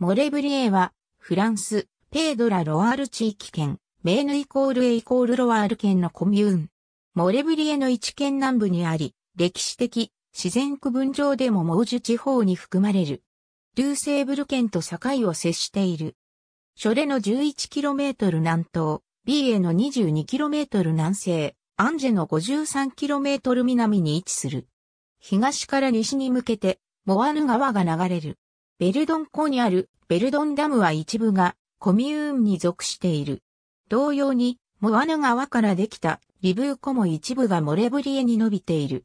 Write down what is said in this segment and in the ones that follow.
モレブリエは、フランス、ペードラ・ロワール地域圏、メーヌイコールエイコールロワール県のコミューン。モレブリエの一県南部にあり、歴史的、自然区分上でもモージュ地方に含まれる。ルーセーブル県と境を接している。ショレの 11km 南東、ビーエの 22km 南西、アンジェの 53km 南に位置する。東から西に向けて、モアヌ川が流れる。ベルドン湖にあるベルドンダムは一部がコミューンに属している。同様に、モアヌ川からできたリブー湖も一部がモレブリエに伸びている。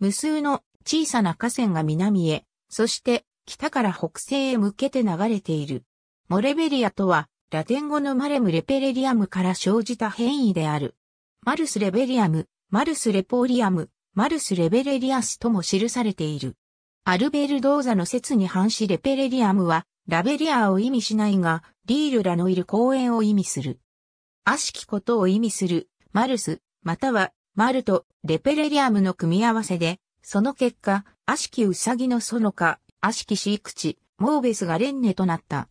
無数の小さな河川が南へ、そして北から北西へ向けて流れている。モレベリアとは、ラテン語のマレムレペレリアムから生じた変異である。マルスレベリアム、マルスレポーリアム、マルスレベレリアスとも記されている。アルベル・ドーザの説に反しレペレリアムは、ラベリアを意味しないが、リールらのいる公園を意味する。悪しきことを意味する、マルス、または、マルと、レペレリアムの組み合わせで、その結果、悪しきウサギの園か、悪しき飼育地、モーベスがレンネとなった。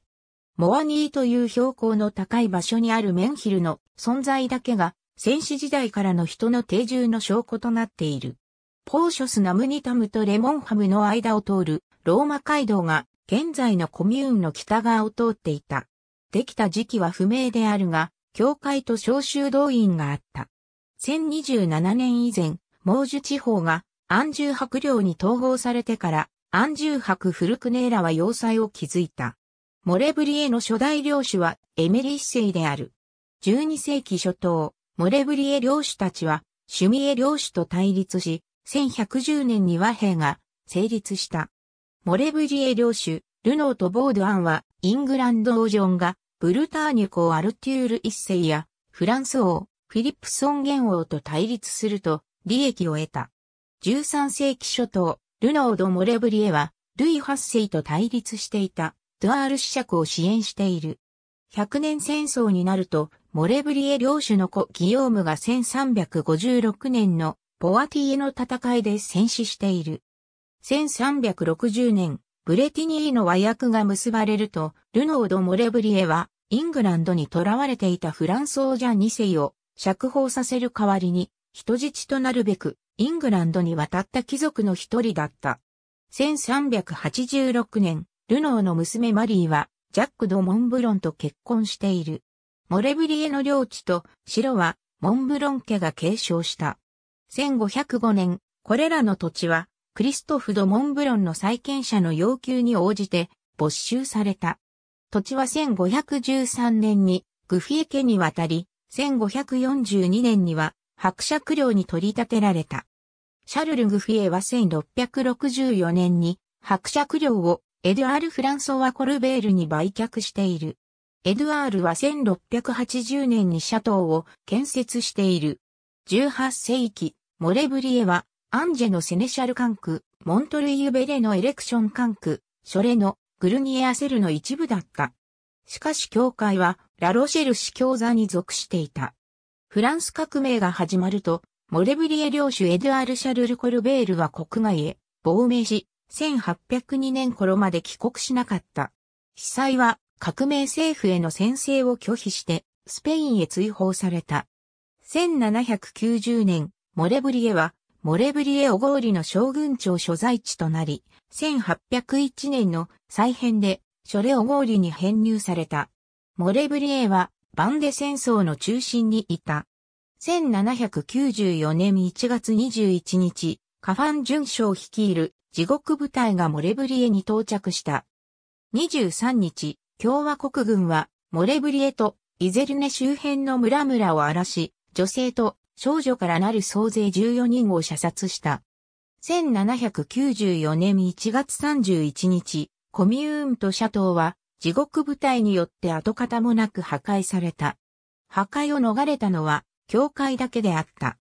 モアニーという標高の高い場所にあるメンヒルの存在だけが、戦士時代からの人の定住の証拠となっている。ポーショスナムニタムとレモンハムの間を通るローマ街道が現在のコミューンの北側を通っていた。できた時期は不明であるが、教会と召集動員があった。1027年以前、毛樹地方が安住白領に統合されてから、安住白古クネーラは要塞を築いた。モレブリエの初代領主はエメリッセイである。12世紀初頭、モレブリエ領主たちは、シュミエ領主と対立し、1110年に和平が成立した。モレブリエ領主、ルノーとボードアンは、イングランド王ジョンが、ブルターニュ公アルテュール一世や、フランス王、フィリップソン元王と対立すると、利益を得た。13世紀初頭、ルノード・モレブリエは、ルイ8世と対立していた、ドアール子爵を支援している。100年戦争になると、モレブリエ領主の子ギヨームが1356年のポワティへの戦いで戦死している。1360年、ブレティニーの和訳が結ばれると、ルノード・モレブリエは、イングランドに囚われていたフランス王者2世を釈放させる代わりに、人質となるべく、イングランドに渡った貴族の一人だった。1386年、ルノーの娘マリーは、ジャック・ド・モンブロンと結婚している。モレブリエの領地と城は、モンブロン家が継承した。1505年、これらの土地は、クリストフ・ド・モンブロンの債権者の要求に応じて没収された。土地は1513年にグフィエ家に渡り、1542年には白爵領に取り立てられた。シャルル・グフィエは1664年に白爵領をエドゥアール・フランソワ・コルベールに売却している。エドゥアールは1680年にシャトーを建設している。18世紀、モレブリエは、アンジェのセネシャル管区、モントルイユベレのエレクション管区、ショレのグルニエアセルの一部だった。しかし教会は、ラロシェル市教座に属していた。フランス革命が始まると、モレブリエ領主エドゥアル・シャルル・コルベールは国外へ亡命し、1802年頃まで帰国しなかった。被災は革命政府への宣誓を拒否して、スペインへ追放された。1790年、モレブリエは、モレブリエーリの将軍庁所在地となり、1801年の再編で、ョレーリに編入された。モレブリエは、バンデ戦争の中心にいた。1794年1月21日、カファン巡将率いる地獄部隊がモレブリエに到着した。23日、共和国軍はモレブリエとイゼルネ周辺の村々を荒らし、女性と少女からなる総勢14人を射殺した。1794年1月31日、コミューンとシャトーは地獄部隊によって跡形もなく破壊された。破壊を逃れたのは教会だけであった。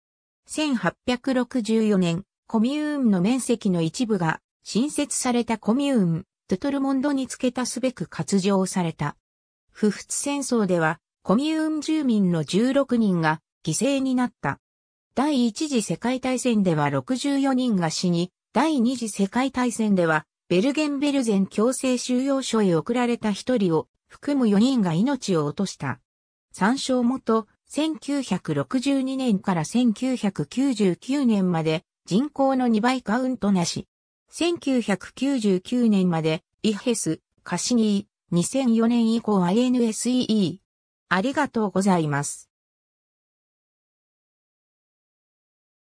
1864年、コミューンの面積の一部が新設されたコミューン、トゥトルモンドに付け足すべく活上された。不仏戦争では、コミューン住民の16人が犠牲になった。第一次世界大戦では64人が死に、第二次世界大戦では、ベルゲンベルゼン強制収容所へ送られた1人を含む4人が命を落とした。参照元、1962年から1999年まで人口の2倍カウントなし。1999年までイヘス、カシニー、2004年以降 INSEE。ありがとうございます。